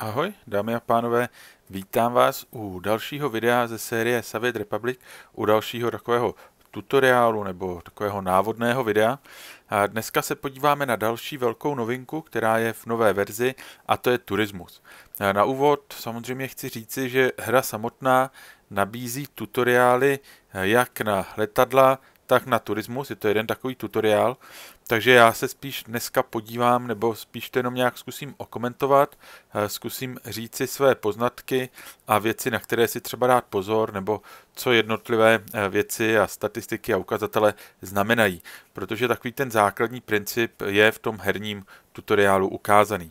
Ahoj, dámy a pánové, vítám vás u dalšího videa ze série Savit Republic, u dalšího takového tutoriálu nebo takového návodného videa. A dneska se podíváme na další velkou novinku, která je v nové verzi, a to je turismus. A na úvod samozřejmě chci říci, že hra samotná nabízí tutoriály jak na letadla, tak na turismus. Je to jeden takový tutoriál. Takže já se spíš dneska podívám, nebo spíš to jenom nějak zkusím okomentovat, eh, zkusím říct si své poznatky a věci, na které si třeba dát pozor, nebo co jednotlivé eh, věci a statistiky a ukazatele znamenají. Protože takový ten základní princip je v tom herním tutoriálu ukázaný.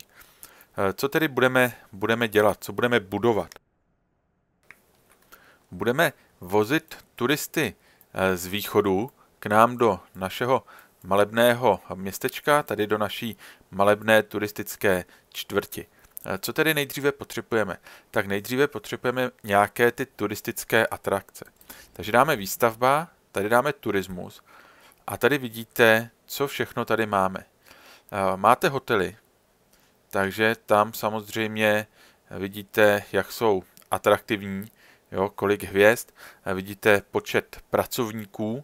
Eh, co tedy budeme, budeme dělat, co budeme budovat? Budeme vozit turisty z východu k nám do našeho malebného městečka, tady do naší malebné turistické čtvrti. Eh, co tedy nejdříve potřebujeme? Tak nejdříve potřebujeme nějaké ty turistické atrakce. Takže dáme výstavba, tady dáme turismus a tady vidíte, co všechno tady máme. Eh, máte hotely, takže tam samozřejmě vidíte, jak jsou atraktivní, jo, kolik hvězd, eh, vidíte počet pracovníků,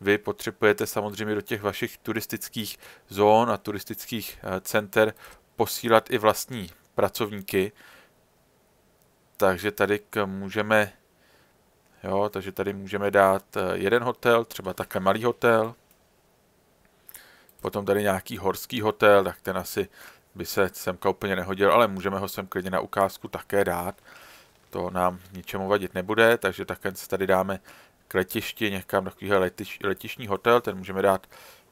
vy potřebujete samozřejmě do těch vašich turistických zón a turistických eh, center posílat i vlastní pracovníky. Takže tady můžeme Jo, takže tady můžeme dát eh, jeden hotel, třeba také malý hotel. Potom tady nějaký horský hotel, tak ten asi by se semka úplně nehodil, ale můžeme ho sem klidně na ukázku také dát. To nám ničemu vadit nebude, takže se tady dáme k letišti, někam takový letiš, letišní hotel, ten můžeme dát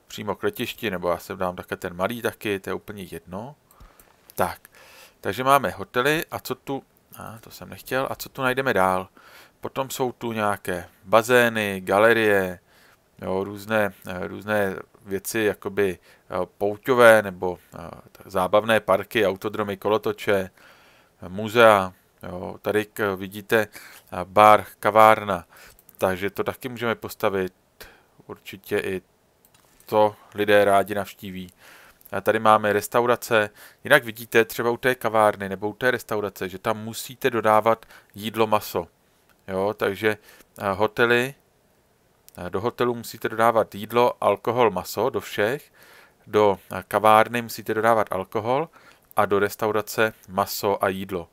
přímo k letišti, nebo já sem dám také ten malý taky, to je úplně jedno. Tak, takže máme hotely a co tu, a to jsem nechtěl, a co tu najdeme dál? Potom jsou tu nějaké bazény, galerie, jo, různé, eh, různé věci jakoby eh, pouťové nebo eh, zábavné parky, autodromy, kolotoče, muzea. Jo. Tady vidíte bar, kavárna. Takže to taky můžeme postavit. Určitě i to lidé rádi navštíví. A tady máme restaurace. Jinak vidíte třeba u té kavárny nebo u té restaurace, že tam musíte dodávat jídlo maso. Jo, takže eh, hotely, eh, do hotelu musíte dodávat jídlo, alkohol, maso, do všech. Do eh, kavárny musíte dodávat alkohol a do restaurace maso a jídlo.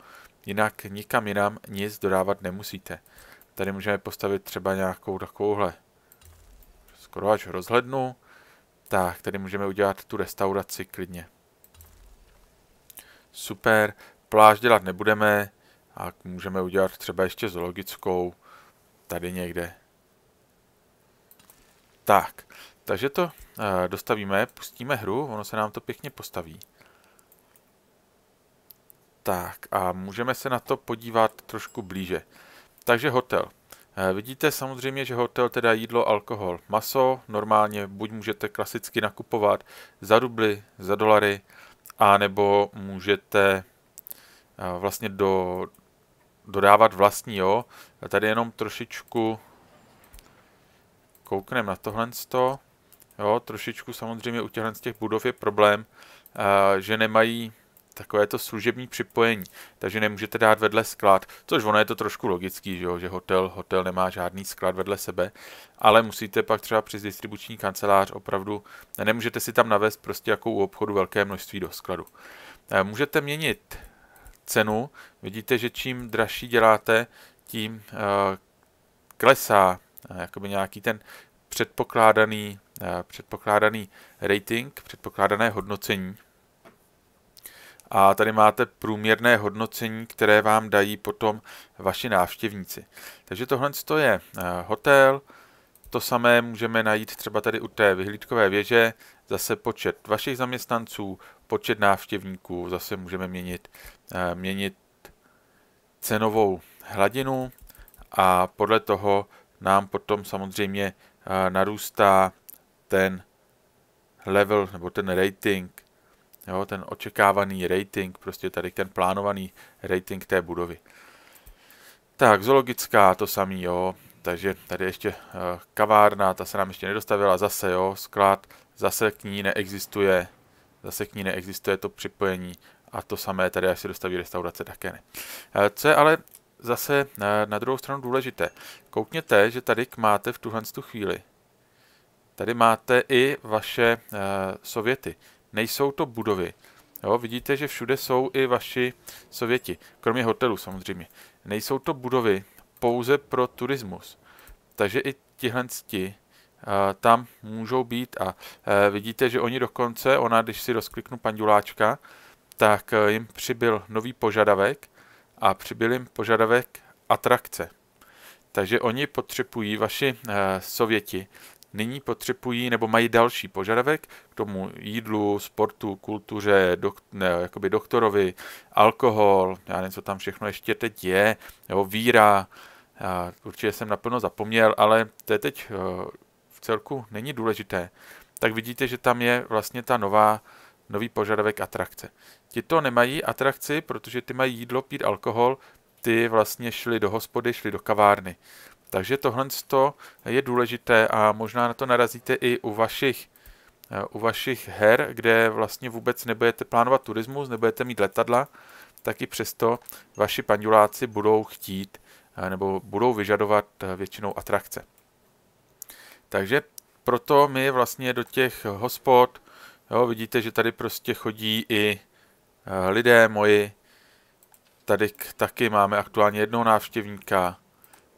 Jinak nikam jinam nic dodávat nemusíte. Tady můžeme postavit třeba nějakou takovouhle skoro až rozhlednu. Tak, tady můžeme udělat tu restauraci klidně. Super, pláž dělat nebudeme, a můžeme udělat třeba ještě zoologickou tady někde. Tak, takže to eh, dostavíme, pustíme hru, ono se nám to pěkně postaví. Tak a můžeme se na to podívat trošku blíže. Takže hotel. Eh, vidíte samozřejmě, že hotel teda jídlo, alkohol, maso, normálně buď můžete klasicky nakupovat za rubly, za dolary, a nebo můžete eh, vlastně do, dodávat vlastní, jo. A tady jenom trošičku koukneme na tohle jo, trošičku samozřejmě u těchto z těch budov je problém, eh, že nemají takové to služební připojení, takže nemůžete dát vedle sklad, což ono je to trošku logický, že, jo, že hotel, hotel nemá žádný sklad vedle sebe, ale musíte pak třeba přes distribuční kancelář opravdu, nemůžete si tam navést prostě jako u obchodu velké množství do skladu. Eh, můžete měnit cenu, vidíte, že čím dražší děláte, tím eh, klesá eh, jakoby nějaký ten předpokládaný, předpokládaný rating, předpokládané hodnocení a tady máte průměrné hodnocení, které vám dají potom vaši návštěvníci. Takže tohle je eh, hotel, to samé můžeme najít třeba tady u té vyhlídkové věže, zase počet vašich zaměstnanců, počet návštěvníků, zase můžeme měnit, eh, měnit cenovou hladinu a podle toho nám potom samozřejmě eh, narůstá ten level nebo ten rating Jo, ten očekávaný rating, prostě tady ten plánovaný rating té budovy. Tak, zoologická, to samý, jo. Takže tady ještě uh, kavárna, ta se nám ještě nedostavila, zase, jo, sklad, zase k ní neexistuje, zase k ní neexistuje to připojení a to samé tady, až se dostaví restaurace, také ne. Uh, co je ale zase uh, na druhou stranu důležité, koukněte, že tady máte v tuhle chvíli, tady máte i vaše uh, sověty nejsou to budovy. Jo, vidíte, že všude jsou i vaši Sověti, kromě hotelů samozřejmě. Nejsou to budovy pouze pro turismus. Takže i tihle cti eh, tam můžou být a eh, vidíte, že oni dokonce, ona, když si rozkliknu panduláčka, tak eh, jim přibyl nový požadavek a přibyl jim požadavek atrakce. Takže oni potřebují, vaši Sověti, nyní potřebují nebo mají další požadavek k tomu jídlu, sportu, kultuře, dok, ne, jakoby doktorovi, alkohol, já nevím, co tam všechno ještě teď je, nebo víra, já určitě jsem naplno zapomněl, ale to je teď eh, v celku není důležité. Tak vidíte, že tam je vlastně ta nová, nový požadavek atrakce. Ti to nemají atrakci, protože ty mají jídlo, pít alkohol, ty vlastně šli do hospody, šli do kavárny. Takže tohle je důležité a možná na to narazíte i u vašich eh, u vašich her, kde vlastně vůbec nebudete plánovat turismus, nebudete mít letadla, tak i přesto vaši panduláci budou chtít eh, nebo budou vyžadovat eh, většinou atrakce. Takže proto my vlastně do těch hospod, jo, vidíte, že tady prostě chodí i lidé moji, tady taky máme aktuálně jednoho návštěvníka,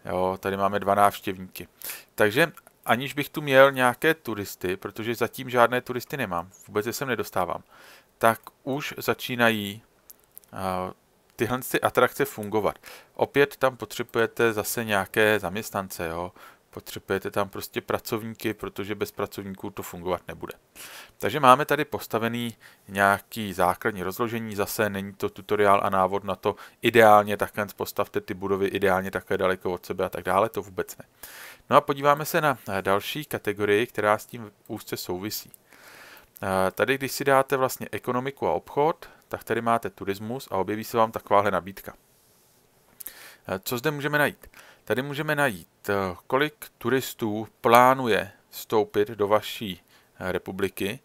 Jo, tady máme dva návštěvníky. Takže aniž bych tu měl nějaké turisty, protože zatím žádné turisty nemám, vůbec je sem nedostávám, tak už začínají uh, tyhle ty atrakce fungovat. Opět tam potřebujete zase nějaké zaměstnance, jo? Potřebujete tam prostě pracovníky, protože bez pracovníků to fungovat nebude. Takže máme tady postavený nějaký základní rozložení, zase není to tutoriál a návod na to, ideálně takhle postavte ty budovy, ideálně takhle daleko od sebe a tak dále, to vůbec ne. No a podíváme se na eh, další kategorii, která s tím úzce souvisí. Eh, tady, když si dáte vlastně ekonomiku a obchod, tak tady máte turismus a objeví se vám takováhle nabídka. Eh, co zde můžeme najít? Tady můžeme najít, eh, kolik turistů plánuje vstoupit do vaší eh, republiky.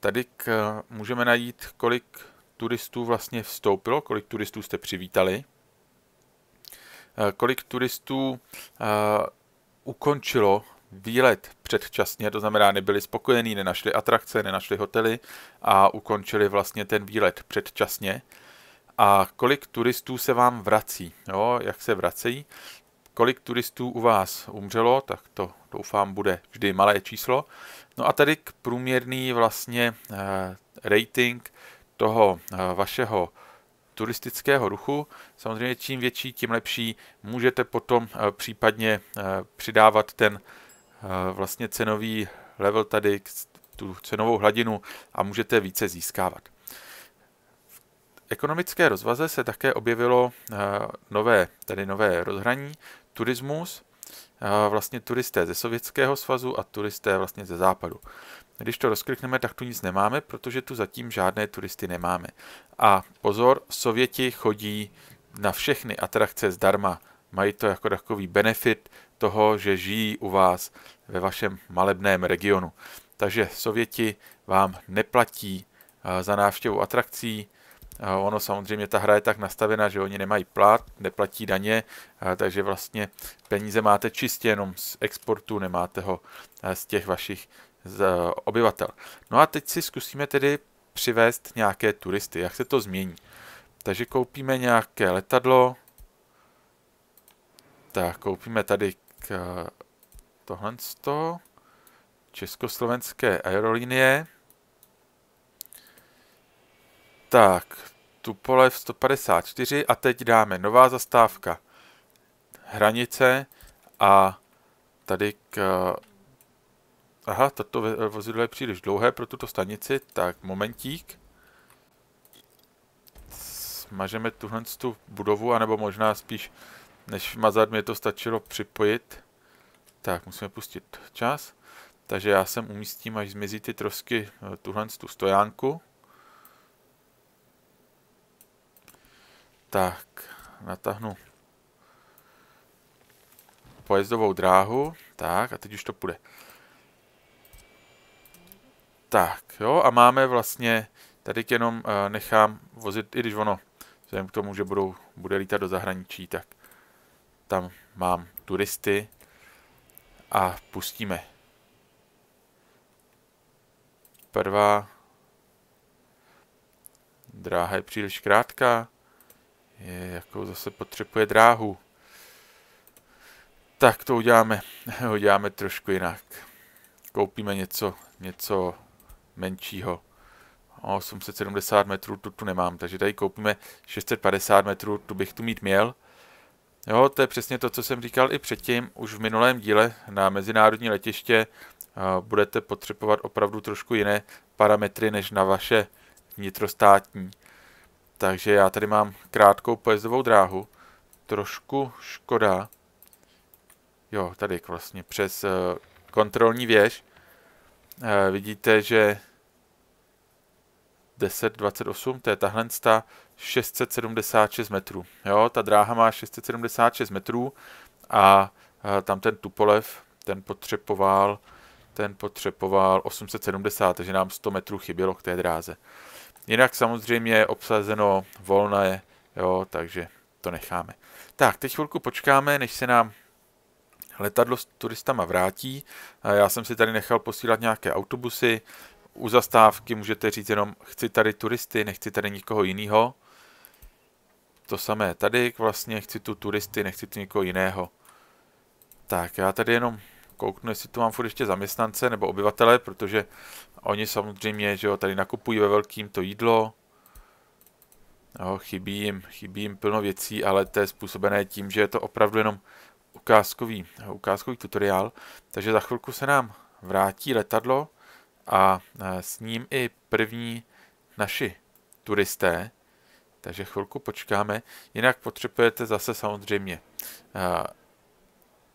Tady k, eh, můžeme najít, kolik turistů vlastně vstoupilo, kolik turistů jste přivítali, kolik turistů ukončilo výlet předčasně, to znamená nebyli spokojení, nenašli atrakce, nenašli hotely a ukončili vlastně ten výlet předčasně. A kolik turistů se vám vrací, jo, jak se vracejí kolik turistů u vás umřelo, tak to doufám bude vždy malé číslo. No a tady k průměrný vlastně eh, rating toho eh, vašeho turistického ruchu. Samozřejmě čím větší, tím lepší. Můžete potom eh, případně přidávat ten vlastně cenový level tady, tu cenovou hladinu a můžete více získávat. V ekonomické rozvaze se také objevilo nové, tady nové rozhraní, turismus, vlastně turisté ze Sovětského svazu a turisté vlastně ze západu. Když to rozklikneme, tak tu nic nemáme, protože tu zatím žádné turisty nemáme. A pozor, Sověti chodí na všechny atrakce zdarma. Mají to jako takový benefit toho, že žijí u vás ve vašem malebném regionu. Takže Sověti vám neplatí za návštěvu atrakcí, Ono samozřejmě ta hra je tak nastavená, že oni nemají plat, neplatí daně, takže vlastně peníze máte čistě jenom z exportu, nemáte ho z těch vašich e, obyvatel. No a teď si zkusíme tedy přivést nějaké turisty, jak se to změní. Takže koupíme nějaké letadlo, tak koupíme tady k e, tohle z toho, československé aerolinie. Tak, Tupolev 154 a teď dáme nová zastávka hranice a tady k... Aha, toto vozidlo je příliš dlouhé pro tuto stanici, tak momentík. Smažeme tuhle tu budovu, anebo možná spíš než mazat mě to stačilo připojit. Tak, musíme pustit čas. Takže já sem umístím, až zmizí ty trosky, eh, tuhle tu stojánku. Tak, natáhnu pojezdovou dráhu. Tak, a teď už to půjde. Tak, jo, a máme vlastně, tady jenom uh, nechám vozit, i když ono, vzhledem k tomu, že budou, bude lítat do zahraničí, tak tam mám turisty a pustíme. Prvá dráha je příliš krátká. Je, jakou zase potřebuje dráhu. Tak to uděláme, uděláme trošku jinak. Koupíme něco, něco menšího. 870 metrů tu, tu nemám, takže tady koupíme 650 metrů, tu bych tu mít měl. Jo, to je přesně to, co jsem říkal i předtím, už v minulém díle na mezinárodní letiště uh, budete potřebovat opravdu trošku jiné parametry než na vaše vnitrostátní. Takže já tady mám krátkou pojezdovou dráhu. Trošku škoda. Jo, tady vlastně přes eh, kontrolní věž. Eh, vidíte, že 1028, to je tahle 676 metrů. Jo, ta dráha má 676 metrů a eh, tam ten Tupolev, ten potřeboval, ten potřeboval 870, takže nám 100 metrů chybělo k té dráze. Jinak samozřejmě je obsazeno volné, jo, takže to necháme. Tak, teď chvilku počkáme, než se nám letadlo s turistama vrátí. Já jsem si tady nechal posílat nějaké autobusy. U zastávky můžete říct jenom, chci tady turisty, nechci tady nikoho jiného. To samé tady, vlastně chci tu turisty, nechci tu nikoho jiného. Tak, já tady jenom kouknu, jestli tu mám furt ještě zaměstnance nebo obyvatele, protože oni samozřejmě, že jo, tady nakupují ve velkým to jídlo, jo, no, chybí jim, chybí jim plno věcí, ale to je způsobené tím, že je to opravdu jenom ukázkový, ukázkový tutoriál, takže za chvilku se nám vrátí letadlo a e, s ním i první naši turisté, takže chvilku počkáme, jinak potřebujete zase samozřejmě e,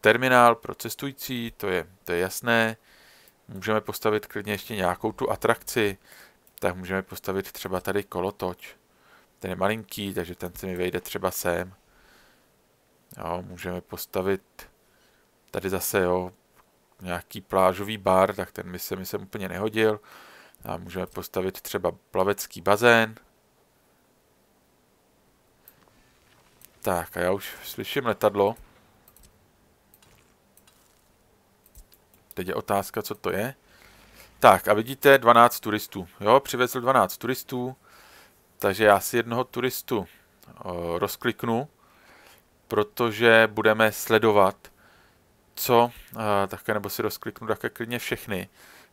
terminál pro cestující, to je, to je jasné. Můžeme postavit klidně ještě nějakou tu atrakci, tak můžeme postavit třeba tady kolotoč. Ten je malinký, takže ten se mi vejde třeba sem. Jo, můžeme postavit tady zase jo, nějaký plážový bar, tak ten by se mi sem úplně nehodil. A můžeme postavit třeba plavecký bazén. Tak a já už slyším letadlo. Teď je otázka, co to je. Tak a vidíte 12 turistů. Jo, přivezl 12 turistů, takže já si jednoho turistu rozkliknu, protože budeme sledovat, co, také nebo si rozkliknu také klidně všechny,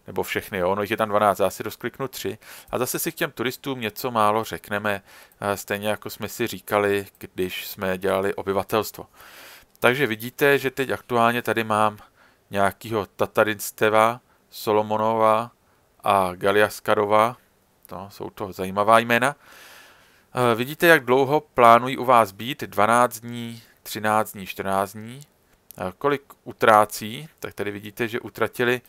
nebo všechny, jo, no je tam 12, já si rozkliknu 3 a zase si k těm turistům něco málo řekneme, stejně jako jsme si říkali, když jsme dělali obyvatelstvo. Takže vidíte, že teď aktuálně tady mám nějakého Tatarinsteva, Solomonova a Galiaskarova. To jsou to zajímavá jména. Eh, vidíte, jak dlouho plánují u vás být? 12 dní, 13 dní, 14 dní. Eh, kolik utrácí? Tak tady vidíte, že utratili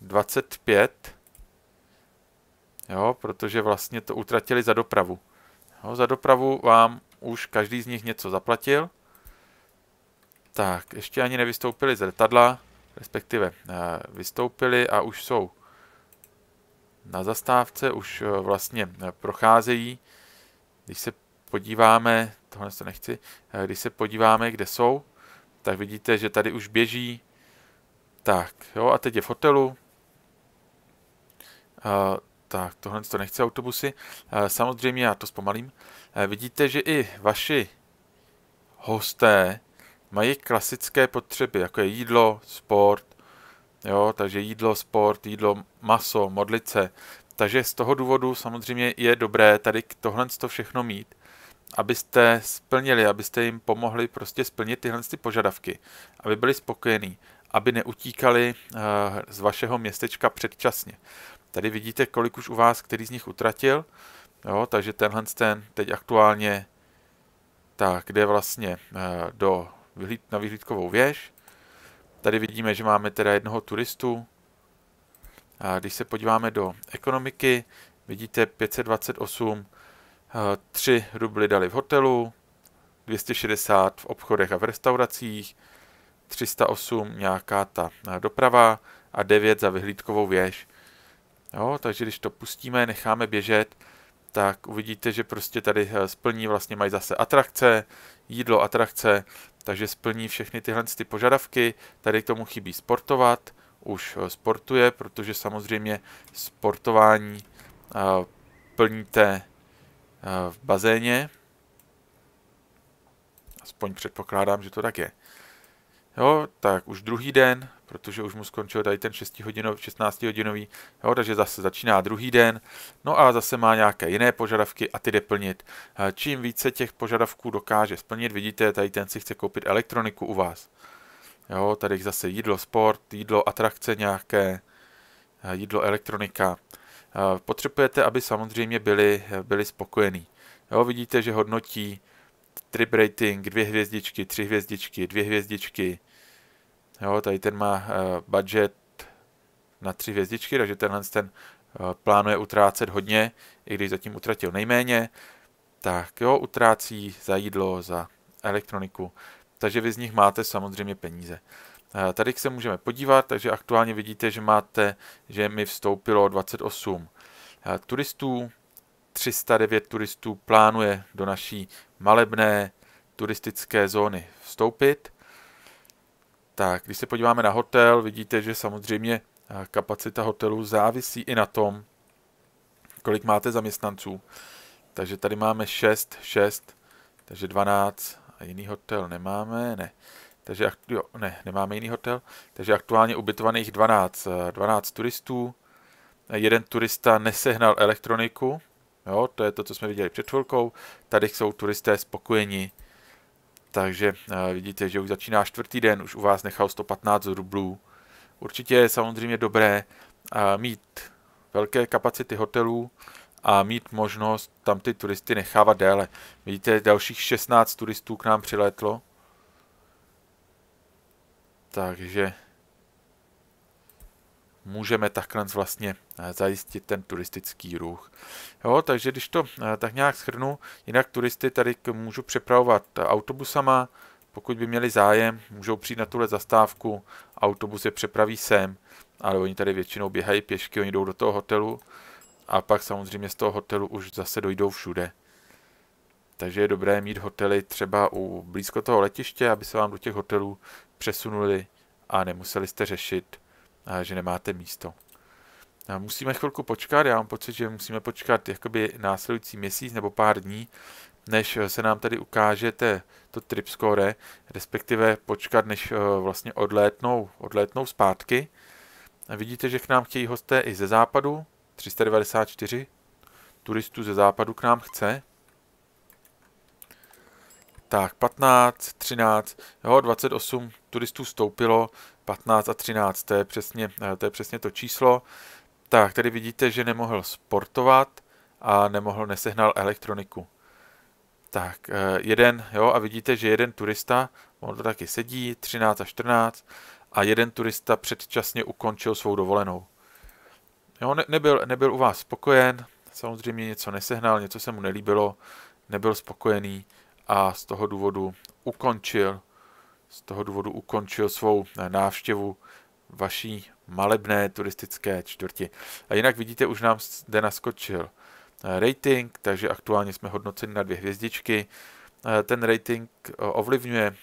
25. Jo, protože vlastně to utratili za dopravu. Jo, za dopravu vám už každý z nich něco zaplatil. Tak, ještě ani nevystoupili z letadla respektive eh, vystoupili a už jsou na zastávce, už eh, vlastně eh, procházejí. Když se podíváme, tohle se nechci, když se podíváme, kde jsou, tak vidíte, že tady už běží. Tak, jo, a teď je v hotelu. Uh, tak, tohle to nechci autobusy. Uh, samozřejmě já to zpomalím. Uh, vidíte, že i vaši hosté mají klasické potřeby, jako je jídlo, sport, jo, takže jídlo, sport, jídlo, maso, modlice. Takže z toho důvodu samozřejmě je dobré tady tohle to všechno mít, abyste splnili, abyste jim pomohli prostě splnit tyhle ty požadavky, aby byli spokojení, aby neutíkali eh, z vašeho městečka předčasně. Tady vidíte, kolik už u vás, který z nich utratil, jo, takže tenhle ten teď aktuálně tak jde vlastně eh, do vyhlíd, na vyhlídkovou věž. Tady vidíme, že máme teda jednoho turistu. A když se podíváme do ekonomiky, vidíte 528, 3 eh, rubly dali v hotelu, 260 v obchodech a v restauracích, 308 nějaká ta eh, doprava a 9 za vyhlídkovou věž. Jo, takže když to pustíme, necháme běžet, tak uvidíte, že prostě tady eh, splní, vlastně mají zase atrakce, jídlo, atrakce, takže splní všechny tyhle ty požadavky. Tady k tomu chybí sportovat, už eh, sportuje, protože samozřejmě sportování eh, plníte eh, v bazéně. Aspoň předpokládám, že to tak je. Jo, tak už druhý den, protože už mu skončil tady ten 6 hodinový, 16 hodinový, jo, takže zase začíná druhý den, no a zase má nějaké jiné požadavky a ty jde plnit. Čím více těch požadavků dokáže splnit, vidíte, tady ten si chce koupit elektroniku u vás. Jo, tady zase jídlo, sport, jídlo, atrakce nějaké, jídlo, elektronika. Potřebujete, aby samozřejmě byli, byli spokojení. Jo, vidíte, že hodnotí trip rating, dvě hvězdičky, tři hvězdičky, dvě hvězdičky, Jo, tady ten má eh, budget na tři hvězdičky, takže tenhle ten eh, plánuje utrácet hodně, i když zatím utratil nejméně. Tak jo, utrácí za jídlo, za elektroniku, takže vy z nich máte samozřejmě peníze. Eh, tady se můžeme podívat, takže aktuálně vidíte, že máte, že mi vstoupilo 28 turistů, 309 turistů plánuje do naší malebné turistické zóny vstoupit tak, když se podíváme na hotel, vidíte, že samozřejmě eh, kapacita hotelu závisí i na tom, kolik máte zaměstnanců. Takže tady máme 6, 6, takže 12 a jiný hotel nemáme, ne. Takže jo, ne, nemáme jiný hotel. Takže aktuálně ubytovaných 12, 12 eh, turistů. Eh, jeden turista nesehnal elektroniku, jo, to je to, co jsme viděli před chvilkou. Tady jsou turisté spokojeni takže eh, vidíte, že už začíná čtvrtý den, už u vás nechal 115 rublů. Určitě je samozřejmě dobré eh, mít velké kapacity hotelů a mít možnost tam ty turisty nechávat déle. Vidíte, dalších 16 turistů k nám přilétlo. Takže můžeme takhle vlastně eh, zajistit ten turistický ruch. Jo, takže když to eh, tak nějak shrnu, jinak turisty tady můžu přepravovat eh, autobusama, pokud by měli zájem, můžou přijít na tuhle zastávku, autobus je přepraví sem, ale oni tady většinou běhají pěšky, oni jdou do toho hotelu a pak samozřejmě z toho hotelu už zase dojdou všude. Takže je dobré mít hotely třeba u blízko toho letiště, aby se vám do těch hotelů přesunuli a nemuseli jste řešit že nemáte místo. A musíme chvilku počkat, já mám pocit, že musíme počkat jakoby následující měsíc nebo pár dní, než eh, se nám tady ukážete to trip score, respektive počkat, než eh, vlastně odlétnou, odlétnou zpátky. A vidíte, že k nám chtějí hosté i ze západu, 394 turistů ze západu k nám chce. Tak, 15, 13, jo, 28 turistů stoupilo, 15 a 13, to je přesně, eh, to, je přesně to číslo. Tak, tady vidíte, že nemohl sportovat a nemohl, nesehnal elektroniku. Tak, eh, jeden, jo, a vidíte, že jeden turista, on to taky sedí, 13 a 14, a jeden turista předčasně ukončil svou dovolenou. Jo, ne, nebyl, nebyl u vás spokojen, samozřejmě něco nesehnal, něco se mu nelíbilo, nebyl spokojený a z toho důvodu ukončil z toho důvodu ukončil svou eh, návštěvu vaší malebné turistické čtvrti. A jinak vidíte, už nám zde naskočil eh, rating, takže aktuálně jsme hodnoceni na dvě hvězdičky. Eh, ten rating ovlivňuje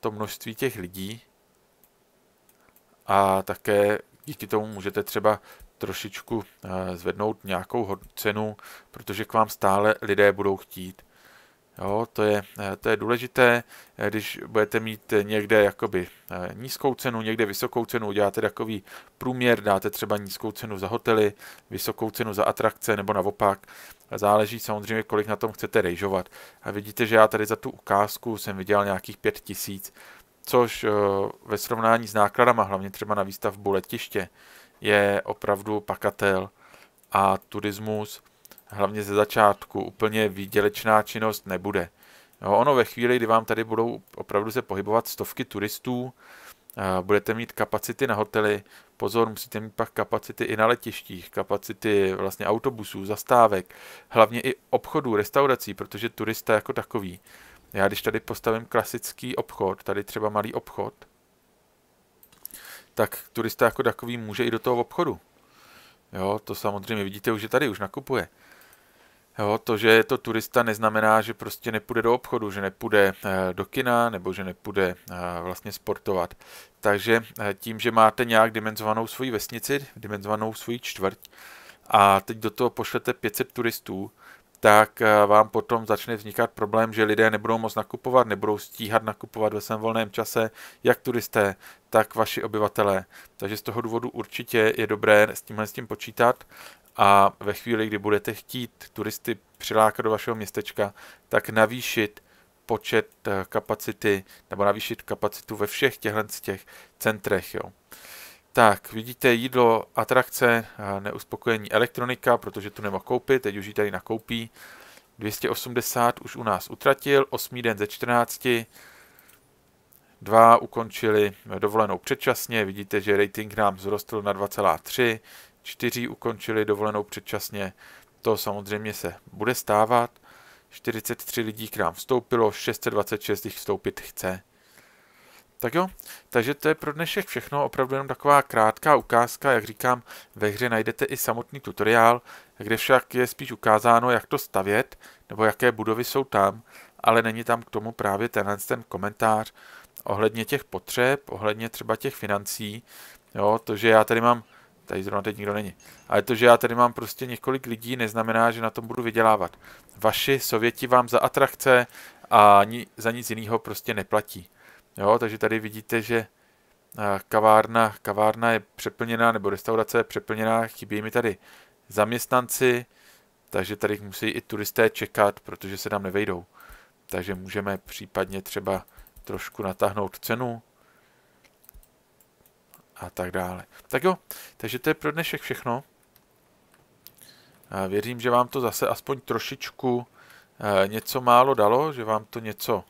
to množství těch lidí a také díky tomu můžete třeba trošičku zvednout nějakou cenu, protože k vám stále lidé budou chtít. Jo, to, je, eh, to je důležité, eh, když budete mít eh, někde jakoby nízkou cenu, někde vysokou cenu, uděláte takový průměr, dáte třeba nízkou cenu za hotely, vysokou cenu za atrakce nebo naopak. Záleží samozřejmě, kolik na tom chcete rejžovat. A vidíte, že já tady za tu ukázku jsem vydělal nějakých 5000, což ve srovnání s nákladama, hlavně třeba na výstavbu letiště, je opravdu pakatel a turismus hlavně ze začátku, úplně výdělečná činnost nebude. Jo, ono ve chvíli, kdy vám tady budou opravdu se pohybovat stovky turistů, eh, budete mít kapacity na hotely, pozor, musíte mít pak kapacity i na letištích, kapacity vlastně autobusů, zastávek, hlavně i obchodů, restaurací, protože turista jako takový. Já když tady postavím klasický obchod, tady třeba malý obchod, tak turista jako takový může i do toho obchodu. Jo, to samozřejmě vidíte už, že tady už nakupuje. Jo, to, že je to turista, neznamená, že prostě nepůjde do obchodu, že nepůjde eh, do kina nebo že nepůjde eh, vlastně sportovat. Takže eh, tím, že máte nějak dimenzovanou svoji vesnici, dimenzovanou svoji čtvrť a teď do toho pošlete 500 turistů, tak vám potom začne vznikat problém, že lidé nebudou moc nakupovat, nebudou stíhat nakupovat ve svém volném čase, jak turisté, tak vaši obyvatelé. Takže z toho důvodu určitě je dobré s tímhle s tím počítat a ve chvíli, kdy budete chtít turisty přilákat do vašeho městečka, tak navýšit počet eh, kapacity nebo navýšit kapacitu ve všech těchto těch centrech. Jo. Tak, vidíte jídlo, atrakce, eh, neuspokojení elektronika, protože tu nemá koupit, teď už ji tady nakoupí. 280 už u nás utratil, 8 den ze 14, dva ukončili eh, dovolenou předčasně, vidíte, že rating nám vzrostl na 2,3, čtyři ukončili dovolenou předčasně. To samozřejmě se bude stávat. 43 lidí k nám vstoupilo, 626 jich vstoupit chce. Tak jo, takže to je pro dnešek všechno, opravdu jenom taková krátká ukázka, jak říkám, ve hře najdete i samotný tutoriál, kde však je spíš ukázáno, jak to stavět, nebo jaké budovy jsou tam, ale není tam k tomu právě tenhle ten komentář ohledně těch potřeb, ohledně třeba těch financí, jo, to, že já tady mám Tady zrovna teď nikdo není. Ale to, že já tady mám prostě několik lidí, neznamená, že na tom budu vydělávat. Vaši Sověti vám za atrakce a ni, za nic jiného prostě neplatí. Jo, takže tady vidíte, že eh, kavárna, kavárna je přeplněná, nebo restaurace je přeplněná, chybí mi tady zaměstnanci, takže tady musí i turisté čekat, protože se tam nevejdou. Takže můžeme případně třeba trošku natáhnout cenu, a tak dále. Tak jo, takže to je pro dnešek všechno. věřím, že vám to zase aspoň trošičku eh, něco málo dalo, že vám to něco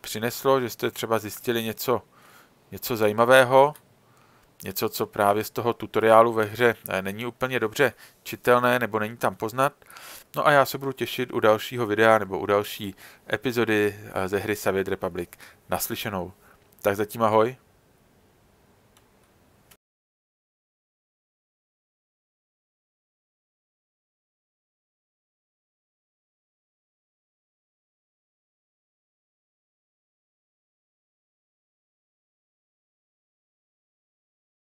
přineslo, že jste třeba zjistili něco, něco zajímavého, něco, co právě z toho tutoriálu ve hře eh, není úplně dobře čitelné nebo není tam poznat. No a já se budu těšit u dalšího videa nebo u další epizody eh, ze hry Savět Republic naslyšenou. Tak zatím ahoj.